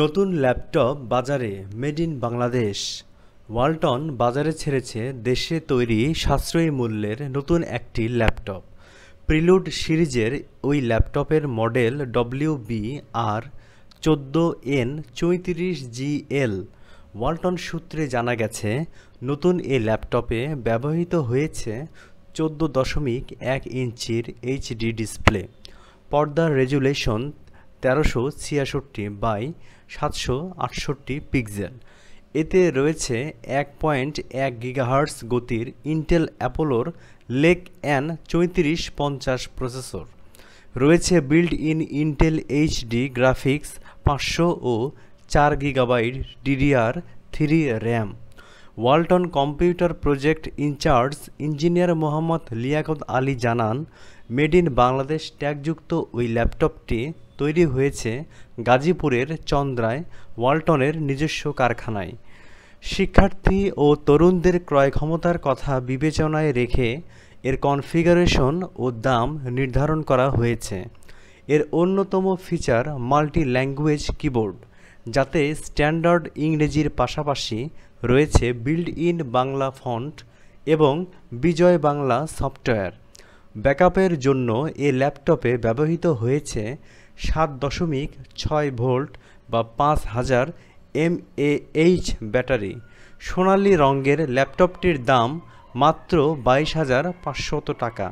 নতুন ল্যাপটপ বাজারে made in Bangladesh Walton বাজারে ছেড়েছে দেশে তৈরি সাশ্রয়ী মূল্যের নতুন একটি ল্যাপটপ প্রিলুড সিরিজের ওই ল্যাপটপের মডেল ডব্লিউ বি আর চোদ্দো এন চৈত্রিশ জি এল ওয়ালটন সূত্রে জানা গেছে নতুন এই ল্যাপটপে ব্যবহৃত হয়েছে চোদ্দো দশমিক এক ইঞ্চির এইচডি ডিসপ্লে পর্দার রেজুলেশন তেরোশো ছিয়াষট্টি বাই সাতশো আটষট্টি পিক্সেল এতে রয়েছে এক পয়েন্ট এক গিগাহার্স গতির ইন্টেল অ্যাপোলোর লেক অ্যান চৈত্রিশ পঞ্চাশ প্রসেসর রয়েছে build in Intel HD graphics পাঁচশো ও চার gigabyte DDR three RAM Walton computer project incharge engineer Mohammad Liyakat Ali জানান মেড ইন বাংলাদেশ ট্যাগযুক্ত ওই ল্যাপটপটি তৈরি হয়েছে গাজীপুরের চন্দ্রায় ওয়ালটনের নিজস্ব কারখানায় শিক্ষার্থী ও তরুণদের ক্রয় ক্ষমতার কথা বিবেচনায় রেখে এর কনফিগারেশন ও দাম নির্ধারণ করা হয়েছে এর অন্যতম ফিচার মাল্টি ল্যাঙ্গুয়েজ কিবোর্ড যাতে স্ট্যান্ডার্ড ইংরেজির পাশাপাশি রয়েছে বিল্ড ইন বাংলা ফন্ট এবং বিজয় বাংলা সফটওয়্যার ব্যাকআপের জন্য এ ল্যাপটপে ব্যবহৃত হয়েছে সাত দশমিক ছয় ভোল্ট বা পাঁচ হাজার এইচ ব্যাটারি সোনালি রঙের ল্যাপটপটির দাম মাত্র বাইশ হাজার পাঁচশত টাকা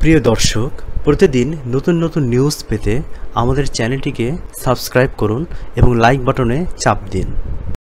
প্রিয় দর্শক প্রতিদিন নতুন নতুন নিউজ পেতে আমাদের চ্যানেলটিকে সাবস্ক্রাইব করুন এবং লাইক বাটনে চাপ দিন